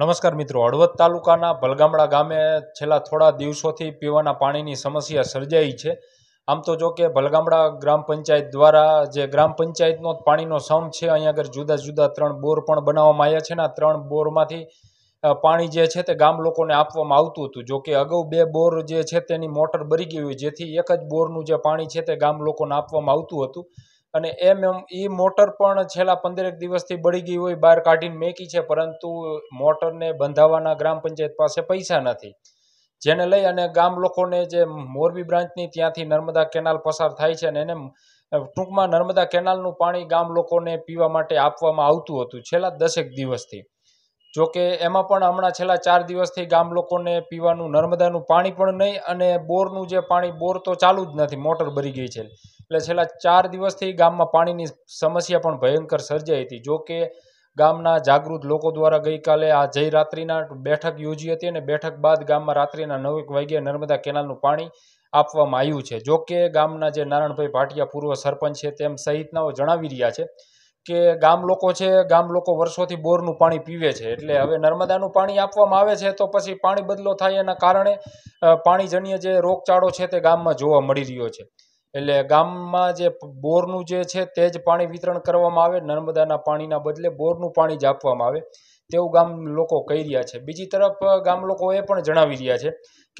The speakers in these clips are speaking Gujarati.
નમસ્કાર મિત્રો હળવદ તાલુકાના ભલગામડા ગામે છેલ્લા થોડા દિવસોથી પીવાના પાણીની સમસ્યા સર્જાઈ છે આમ તો જો કે ભલગામડા ગ્રામ પંચાયત દ્વારા જે ગ્રામ પંચાયતનો પાણીનો સમ છે અહીંયા આગળ જુદા જુદા ત્રણ બોર પણ બનાવવામાં આવ્યા છે ને આ ત્રણ બોરમાંથી પાણી જે છે તે ગામ લોકોને આપવામાં આવતું હતું જો કે અગાઉ બે બોર જે છે તેની મોટર બરી ગઈ હોય જેથી એક જ બોરનું જે પાણી છે તે ગામ લોકોને આપવામાં આવતું હતું અને એમ એમ એ મોટર પણ છેલ્લા પંદરેક દિવસથી બળી ગઈ હોય બહાર કાઢીને મેકી છે પરંતુ મોટરને બંધાવવાના ગ્રામ પંચાયત પાસે પૈસા નથી જેને લઈ અને ગામ લોકોને જે મોરબી બ્રાન્ચની ત્યાંથી નર્મદા કેનાલ પસાર થાય છે અને એને ટૂંકમાં નર્મદા કેનાલનું પાણી ગામ લોકોને પીવા માટે આપવામાં આવતું હતું છેલ્લા દસેક દિવસથી જો કે એમાં પણ હમણાં છેલ્લા ચાર દિવસથી ગામ લોકોને પીવાનું નર્મદાનું પાણી પણ નહીં અને બોરનું જે પાણી બોર તો ચાલુ જ નથી મોટર ભરી ગઈ છે એટલે છેલ્લા ચાર દિવસથી ગામમાં પાણીની સમસ્યા પણ ભયંકર સર્જાઈ હતી જો કે ગામના જાગૃત લોકો દ્વારા ગઈકાલે આ જય રાત્રિના બેઠક યોજી હતી અને બેઠક બાદ ગામમાં રાત્રિના નવેક વાગ્યે નર્મદા કેનાલનું પાણી આપવામાં આવ્યું છે જો કે ગામના જે નારાયણભાઈ ભાટિયા પૂર્વ સરપંચ છે તેમ સહિતનાઓ જણાવી રહ્યા છે કે ગામ લોકો છે ગામ લોકો વર્ષોથી બોરનું પાણી પીવે છે એટલે હવે નર્મદાનું પાણી આપવામાં આવે છે તો પછી પાણી બદલો થાય એના કારણે પાણીજન્ય જે રોગચાળો છે તે ગામમાં જોવા મળી રહ્યો છે એટલે ગામમાં જે બોરનું જે છે તે જ પાણી વિતરણ કરવામાં આવે નર્મદાના પાણીના બદલે બોરનું પાણી જ આપવામાં આવે તેવું ગામ લોકો કહી રહ્યા છે બીજી તરફ ગામ લોકો એ પણ જણાવી રહ્યા છે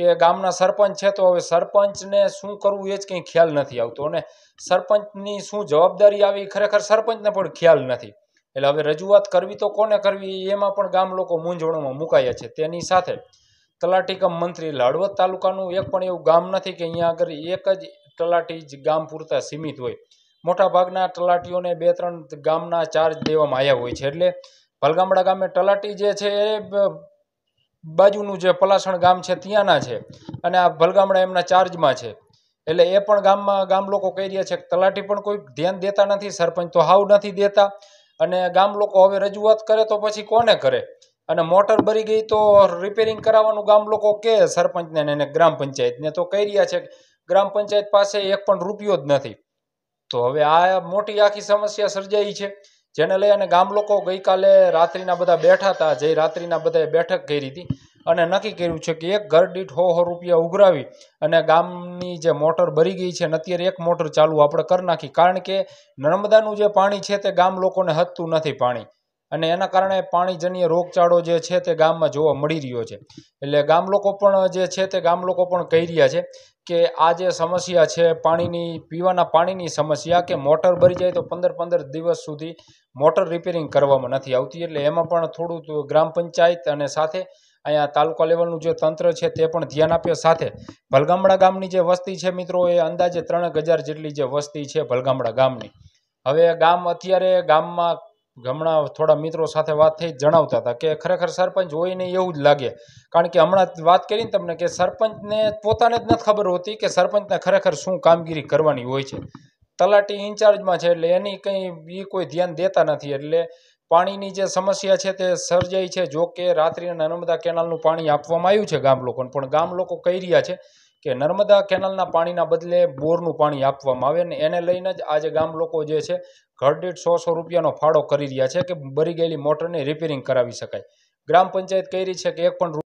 કે ગામના સરપંચ છે તો હવે સરપંચને શું કરવું એ જ કંઈ ખ્યાલ નથી આવતો અને સરપંચની શું જવાબદારી આવી ખરેખર સરપંચને પણ ખ્યાલ નથી એટલે હવે રજૂઆત કરવી તો કોને કરવી એમાં પણ ગામ લોકો મૂંઝવણમાં મુકાયા છે તેની સાથે તલાટીકમ મંત્રી લાડવત તાલુકાનું એક પણ એવું ગામ નથી કે અહીંયા આગળ એક જ તલાટી જ ગામ પૂરતા સીમિત હોય મોટાભાગના તલાટીઓને બે ત્રણ ગામના ચાર્જ દેવામાં આવ્યા હોય છે એટલે ભલગામડા ગામે તલાટી જે છે એ બાજુનું જે પલાસણ ગામ છે ત્યાંના છે અને આ ભલગામડા એમના ચાર્જમાં છે એટલે એ પણ ગામમાં ગામ લોકો કહી રહ્યા છે કે તલાટી પણ કોઈ ધ્યાન દેતા નથી સરપંચ તો હાવ નથી દેતા અને ગામ લોકો હવે રજૂઆત કરે તો પછી કોને કરે અને મોટર ભરી ગઈ તો રિપેરિંગ કરાવવાનું ગામ લોકો કે સરપંચને અને ગ્રામ પંચાયતને તો કહી રહ્યા છે કે ગ્રામ પંચાયત પાસે એક પણ રૂપિયો જ નથી તો હવે આ મોટી આખી સમસ્યા સર્જાઈ છે જેને લઈ અને ગામ લોકો ગઈકાલે રાત્રિના બધા બેઠા હતા જે રાત્રિના બધાએ બેઠક કરી હતી અને નક્કી કર્યું છે કે એક ઘર દીઠ હો હો રૂપિયા ઉઘરાવી અને ગામની જે મોટર ભરી ગઈ છે અને અત્યારે એક મોટર ચાલુ આપણે કરી નાખી કારણ કે નર્મદાનું જે પાણી છે તે ગામ લોકોને હતતું નથી પાણી અને એના કારણે પાણીજન્ય રોગચાળો જે છે તે ગામમાં જોવા મળી રહ્યો છે એટલે ગામ લોકો પણ જે છે તે ગામ લોકો પણ કહી રહ્યા છે કે આ જે સમસ્યા છે પાણીની પીવાના પાણીની સમસ્યા કે મોટર ભરી જાય તો પંદર પંદર દિવસ સુધી મોટર રિપેરિંગ કરવામાં નથી આવતી એટલે એમાં પણ થોડું ગ્રામ પંચાયત અને સાથે અહીંયા તાલુકા લેવલનું જે તંત્ર છે તે પણ ધ્યાન આપ્યો સાથે ભલગામડા ગામની જે વસ્તી છે મિત્રો એ અંદાજે ત્રણ જેટલી જે વસ્તી છે ભલગામડા ગામની હવે ગામ અત્યારે ગામમાં હમણાં થોડા મિત્રો સાથે વાત થઈ જણાવતા હતા કે ખરેખર સરપંચ હોય ને એવું જ લાગે કારણ કે હમણાં વાત કરીને તમને કે સરપંચને પોતાને જ નથી ખબર હોતી કે સરપંચને ખરેખર શું કામગીરી કરવાની હોય છે તલાટી ઇન્ચાર્જમાં છે એટલે એની કંઈ એ કોઈ ધ્યાન દેતા નથી એટલે પાણીની જે સમસ્યા છે તે સર્જાઈ છે જો કે રાત્રિ નર્મદા કેનાલનું પાણી આપવામાં આવ્યું છે ગામ લોકોને પણ ગામ લોકો કહી રહ્યા છે કે નર્મદા કેનાલના પાણીના બદલે બોરનું પાણી આપવામાં આવે ને એને લઈને જ આજે ગામ લોકો જે છે ઘર દીઠ સો સો રૂપિયાનો ફાળો કરી રહ્યા છે કે બરી ગયેલી મોટરને રિપેરિંગ કરાવી શકાય ગ્રામ પંચાયત રહી છે કે એક પણ